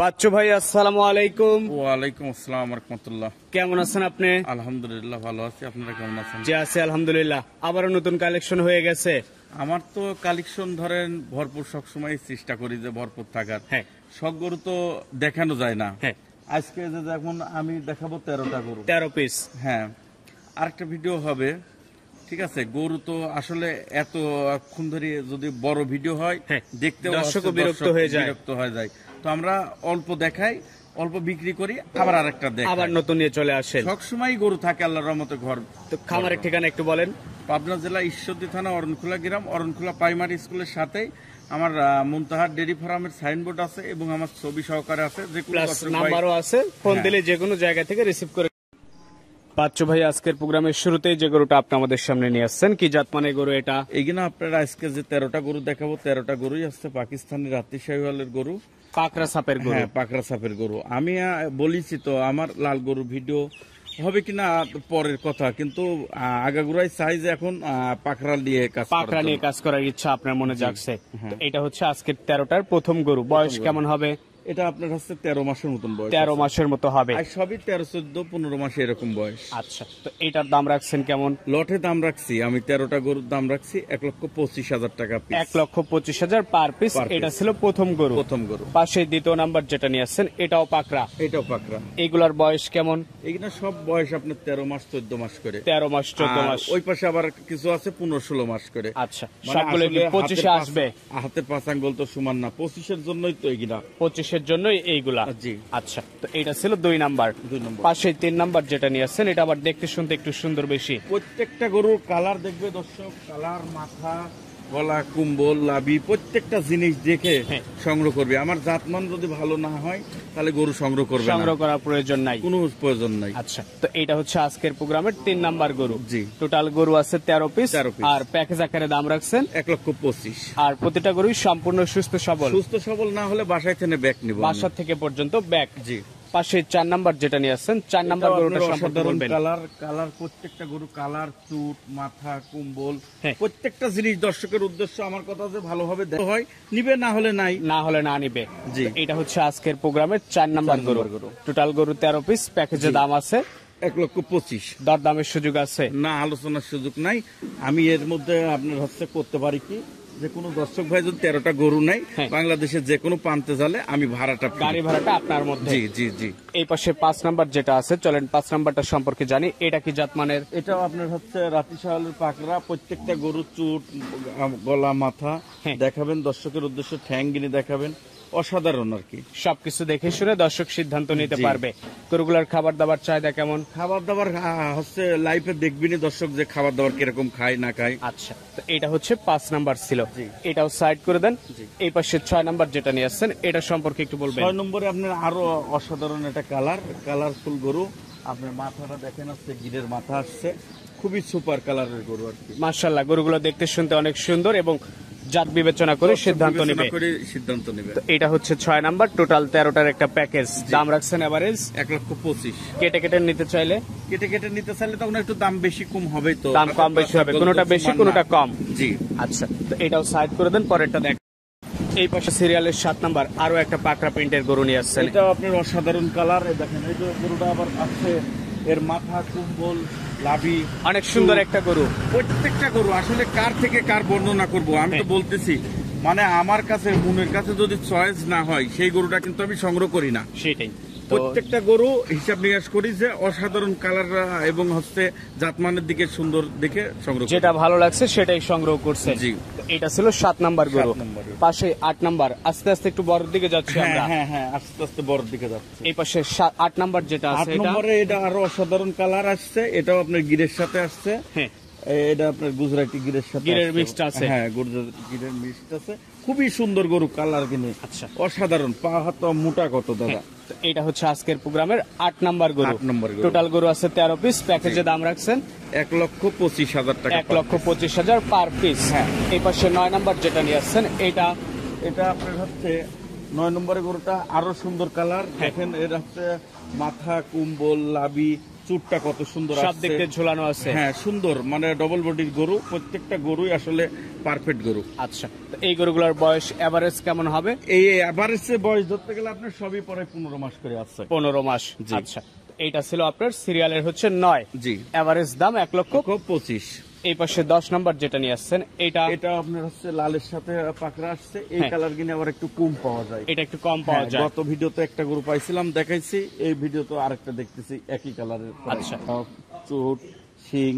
বাচ্চু ভাই আসসালাম আলাইকুম ওয়ালাইকুম আসসালাম রহমতুল্লাহ কেমন আছেন আপনি আলহামদুলিল্লাহ ভালো আছি আপনারা কেমন আছেন জি আছি আলহামদুলিল্লাহ আবার নতুন কালেকশন হয়ে গেছে আমার তো কালেকশন ধরেন ভরপুর সবসময় চেষ্টা করি যে ভরপুর থাকার হ্যাঁ। সব গরু তো দেখানো যায় না হ্যাঁ। আজকে যে এখন আমি দেখাবো তেরোটা গরু তেরো পিস হ্যাঁ আরেকটা ভিডিও হবে ঠিক আছে গরু তো আসলে এত এতক্ষণ ধরে যদি বড় ভিডিও হয় হ্যাঁ। দেখতে দর্শক বিরক্ত হয়ে যায় বিরক্ত হয়ে যায় তো আমরা অল্প দেখাই অল্প বিক্রি করি আবার আরেকটা দেখ আবার নতুন নিয়ে চলে আসে সব সময় গরু থাকে আল্লাহর রহমতে ঘর তো খামারের ঠিকানা একটু বলেন পাবনা জেলা ঈশ্বরদী থানা অরণখোলা গ্রাম অরণখোলা প্রাইমারি স্কুলের সাথে আমার মুন্তাহার ডেরি ফার্মের সাইনবোর্ড আছে এবং আমার ছবি সহকারে আছে যে নাম্বারও আছে ফোন হ্যাঁ। দিলে যে কোনো জায়গা থেকে রিসিভ করে বাচ্চু ভাই আজকের প্রোগ্রামের যে গরুটা আপনি আমাদের সামনে নিয়ে আসছেন কি জাত মানে গরু এটা এইগুলো আপনারা আজকে যে তেরোটা গরু দেখাবো তেরোটা গরুই আসছে রাত্রি গরু সাপের গরু হ্যাঁ, সাপের গরু আমি তো আমার লাল গরু ভিডিও হবে কিনা পরের কথা কিন্তু আগাগুড়াই সাইজ এখন পাখরা নিয়ে কাজ পাখরা নিয়ে কাজ করার ইচ্ছা আপনার মনে জাগছে হ্যাঁ। এটা হচ্ছে আজকের তেরোটার প্রথম গরু বয়স কেমন হবে এটা আপনার হচ্ছে তেরো মাসের মতন বয়স তেরো মাসের মতো হবে সবই তেরো চোদ্দ পনেরো মাসে এরকম বয়স আচ্ছা তো এটার দাম রাখছেন কেমন লটে দাম রাখছি আমি তেরোটা গরুর দাম রাখছি এক লক্ষ পঁচিশ হাজার টাকা এক লক্ষ পঁচিশ হাজার পার পিস এটা ছিল প্রথম গরু প্রথম গরু পাশে দ্বিতীয় নাম্বার যেটা নিয়ে আসছেন এটাও পাকড়া এটাও পাকড়া এগুলার বয়স কেমন এগুলো সব বয়স আপনার তেরো মাস চোদ্দ মাস করে তেরো মাস চোদ্দ মাস ওই পাশে আবার কিছু আছে পনেরো ষোলো মাস করে আচ্ছা মানে সবগুলো পঁচিশে আসবে হাতের পাঁচ আঙ্গুল তো সমান না পঁচিশের জন্যই তো এগুলা পঁচিশে মানুষের জন্য এইগুলা জি আচ্ছা তো এটা ছিল দুই নাম্বার দুই নম্বর পাশে তিন নাম্বার যেটা নিয়ে আসছেন এটা আবার দেখতে শুনতে একটু সুন্দর বেশি প্রত্যেকটা গরুর কালার দেখবে দর্শক কালার মাথা কলা কুম্বল লাবি প্রত্যেকটা জিনিস দেখে হ্যাঁ। সংগ্রহ করবে আমার জাতমান যদি ভালো না হয় তাহলে গরু সংগ্রহ করবে সংগ্রহ করার প্রয়োজন নাই কোনো প্রয়োজন নাই আচ্ছা তো এটা হচ্ছে আজকের প্রোগ্রামের তিন নাম্বার গরু জি টোটাল গরু আছে তেরো পিস আর প্যাকেজ আকারে দাম রাখছেন এক লক্ষ পঁচিশ আর প্রতিটা গরুই সম্পূর্ণ সুস্থ সবল সুস্থ সবল না হলে বাসায় থেকে ব্যাগ নিব বাসার থেকে পর্যন্ত ব্যাগ জি পাশে চার নাম্বার যেটা নিয়ে আসছেন চার নাম্বার গরুটা সম্পর্কে বলবেন কালার কালার প্রত্যেকটা গরু কালার চুট মাথা কুম্বল হ্যাঁ। প্রত্যেকটা জিনিস দর্শকের উদ্দেশ্য আমার কথা যে ভালোভাবে দেখা হয় নিবে না হলে নাই না হলে না নিবে জি এটা হচ্ছে আজকের প্রোগ্রামের চার নাম্বার গরু টোটাল গরু তেরো পিস প্যাকেজে দাম আছে এক লক্ষ পঁচিশ দর দামের সুযোগ আছে না আলোচনার সুযোগ নাই আমি এর মধ্যে আপনার হচ্ছে করতে পারি কি যে কোনো দর্শক ভাই যদি তেরোটা গরু নাই হ্যাঁ। বাংলাদেশের যে কোনো প্রান্তে জালে আমি ভাড়াটা গাড়ি ভাড়াটা আপনার মধ্যে জি জি জি এই পাশে পাঁচ নাম্বার যেটা আছে চলেন পাঁচ নাম্বারটা সম্পর্কে জানি এটা কি জাতমানের এটাও আপনার হচ্ছে রাতি শাহালের পাকড়া প্রত্যেকটা গরুর চুট গলা মাথা হ্যাঁ। দেখাবেন দর্শকের উদ্দেশ্যে ঠ্যাং গিনি দেখাবেন অসাধারণ আর কি সবকিছু দেখে শুনে দর্শক সিদ্ধান্ত নিতে পারবে গরুগুলার খাবার দাবার চাহিদা কেমন খাবার দাবার হচ্ছে লাইফে দেখবি না দর্শক যে খাবার দাবার কিরকম খায় না খায় আচ্ছা তো এটা হচ্ছে পাঁচ নাম্বার ছিল এটাও সাইড করে দেন এই পাশে ছয় নাম্বার যেটা নিয়ে আসছেন এটা সম্পর্কে একটু বলবেন ছয় নম্বরে আপনার আরো অসাধারণ একটা কালার কালারফুল গরু আপনার মাথাটা দেখেন আসছে গিরের মাথা আসছে খুবই সুপার কালারের গরু আর কি মার্শাল্লাহ গরুগুলো দেখতে শুনতে অনেক সুন্দর এবং জাত বিবেচনা করে সিদ্ধান্ত নেবে এটা হচ্ছে ছয় নাম্বার টোটাল তেরোটার একটা প্যাকেজ দাম রাখছেন এভারেজ এক লক্ষ পঁচিশ কেটে কেটে নিতে চাইলে কেটে কেটে নিতে চাইলে তখন একটু দাম বেশি কম হবে তো দাম কম বেশি হবে কোনটা বেশি কোনটা কম জি আচ্ছা তো এটাও সাইড করে দেন পরেরটা দেখ এই পাশে সিরিয়ালের সাত নাম্বার আরো একটা পাকড়া প্রিন্টের গরু নিয়ে আসছেন এটা আপনার অসাধারণ কালার দেখেন এই গরুটা আবার আছে এর মাথা কুম্বল লাভি অনেক সুন্দর একটা গরু প্রত্যেকটা গরু আসলে কার থেকে কার বর্ণনা করব আমি তো হ্যাঁ। বলতেছি মানে আমার কাছে মনের কাছে যদি চয়েস না হয় সেই গরুটা কিন্তু আমি সংগ্রহ করি না সেটাই প্রত্যেকটা গরু হিসাব নিকাশ করি যে অসাধারণ কালার এবং হচ্ছে জাতমানের দিকে সুন্দর দেখে সংগ্রহ যেটা ভালো লাগছে সেটাই সংগ্রহ করছে জি এটা ছিল সাত নাম্বার গরু পাশে আট নাম্বার আস্তে আস্তে একটু বড় দিকে যাচ্ছে হ্যাঁ, হ্যাঁ হ্যাঁ আস্তে আস্তে বড় দিকে যাচ্ছে এই পাশে আট নাম্বার যেটা আছে এটা এটা আরো অসাধারণ কালার আসছে এটাও আপনার গিরের সাথে আসছে হ্যাঁ এটা আপনার গুজরাটি গিরের সাথে গিরের মিক্সড আছে হ্যাঁ গুজরাটি গিরের মিক্সড আছে খুবই সুন্দর গরু কালার কিনে আচ্ছা অসাধারণ পা হাত মোটা কত হ্যাঁ, দাদা এটা হচ্ছে আজকের প্রোগ্রামের আট নাম্বার গরু আট নাম্বার টোটাল গরু আছে তেরো পিস প্যাকেজে দাম রাখছেন এক লক্ষ পঁচিশ হাজার টাকা এক লক্ষ পঁচিশ হাজার পার পিস হ্যাঁ এই পাশে নয় নাম্বার যেটা নিয়ে আসছেন এটা এটা আপনার হচ্ছে নয় নম্বরের গরুটা আরো সুন্দর কালার হ্যাঁ। দেখেন এটা হচ্ছে মাথা কুম্বল লাবি চুটটা কত সুন্দর সব দেখতে ঝোলানো আছে হ্যাঁ সুন্দর মানে ডবল বডির গরু প্রত্যেকটা গরুই আসলে পারফেক্ট গরু আচ্ছা এই গরুগুলোর বয়স এভারেজ কেমন হবে এই এভারেজ বয়স ধরতে গেলে আপনার সবই পরে পনেরো মাস করে আসছে পনেরো মাস আচ্ছা এইটা ছিল আপনার সিরিয়ালের হচ্ছে নয় জি এভারেজ দাম এক লক্ষ পঁচিশ এই পাশে দশ নম্বর যেটা নিয়ে আসছেন এটা এটা আপনার হচ্ছে লালের সাথে পাকড়া আসছে এই কালার হ্যাঁ। কিনে আবার একটু কম পাওয়া যায় এটা একটু কম পাওয়া হ্যাঁ, যায় গত ভিডিওতে একটা গ্রুপ পাইছিলাম দেখাইছি এই ভিডিওতে আরেকটা দেখতেছি একই কালারের আচ্ছা চোট শিং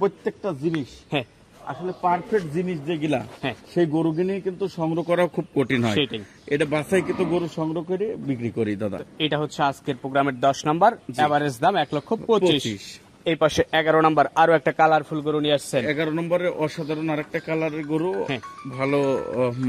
প্রত্যেকটা জিনিস হ্যাঁ আসলে পারফেক্ট জিনিস যেগুলা হ্যাঁ। সেই গরু কিনে কিন্তু সংগ্রহ করা খুব কঠিন হয় এটা বাসায় কিন্তু গরু সংগ্রহ করে বিক্রি করি দাদা এটা হচ্ছে আজকের প্রোগ্রামের দশ নম্বর এভারেজ দাম এক লক্ষ পঁচিশ এই পাশে এগারো নম্বর আরো একটা কালারফুল গরু নিয়ে আসছেন এগারো নম্বরে অসাধারণ আরেকটা কালারের গরু হ্যাঁ। ভালো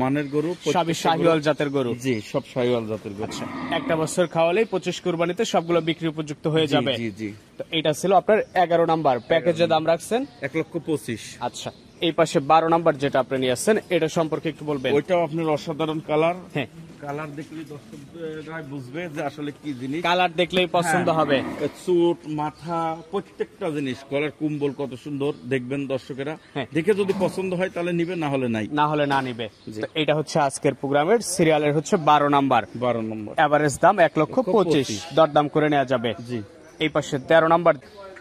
মানের গরু সবই শাহিওয়াল জাতের গরু জি সব শাহিওয়াল জাতের গরু আচ্ছা, একটা বছর খাওয়ালেই পঁচিশ কুরবানিতে সবগুলো বিক্রি উপযুক্ত হয়ে যাবে জি জি তো এটা ছিল আপনার এগারো নম্বর প্যাকেজের দাম রাখছেন এক লক্ষ পঁচিশ আচ্ছা এই পাশে বারো নম্বর যেটা আপনি নিয়ে আসছেন এটা সম্পর্কে একটু বলবেন ওইটাও আপনার অসাধারণ কালার হ্যাঁ কালার দর্শকরা বুঝবে যে আসলে কি জিনিস কালার দেখলেই পছন্দ হ্যাঁ। হবে মাথা প্রত্যেকটা জিনিস কুম্বল কত সুন্দর দেখবেন দর্শকেরা হ্যাঁ। দেখে যদি পছন্দ হয় তাহলে নিবে না হলে নাই না হলে না নিবে এটা হচ্ছে আজকের প্রোগ্রামের সিরিয়ালের হচ্ছে বারো নাম্বার বারো নম্বর এভারেজ দাম এক লক্ষ পঁচিশ দরদাম করে নেওয়া যাবে জি এই পাশে তেরো নাম্বার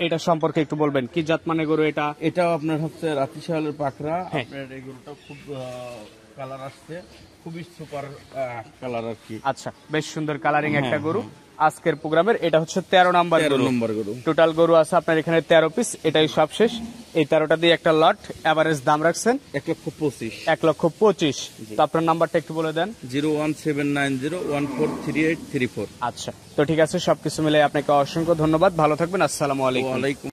এটা সম্পর্কে একটু বলবেন কি জাত মানে গরু এটা এটা আপনার হচ্ছে রাতি পাখরা হ্যাঁ। এই গরুটা খুব কালার আসছে খুবই সুপার কালার আর কি আচ্ছা বেশ সুন্দর কালারিং একটা হ্যাঁ, গরু হ্যাঁ। আজকের প্রোগ্রামের এটা হচ্ছে তেরো নাম্বার গরু টোটাল গরু আছে আপনার এখানে তেরো পিস এটাই সব শেষ এই তেরোটা দিয়ে একটা লট এভারেজ দাম রাখছেন এক লক্ষ পঁচিশ এক লক্ষ পঁচিশ তো আপনার নাম্বারটা একটু বলে দেন zero one seven nine zero one four three eight three four আচ্ছা তো ঠিক আছে সবকিছু মিলে আপনাকে অসংখ্য ধন্যবাদ ভালো থাকবেন আসসালামু আলাইকুম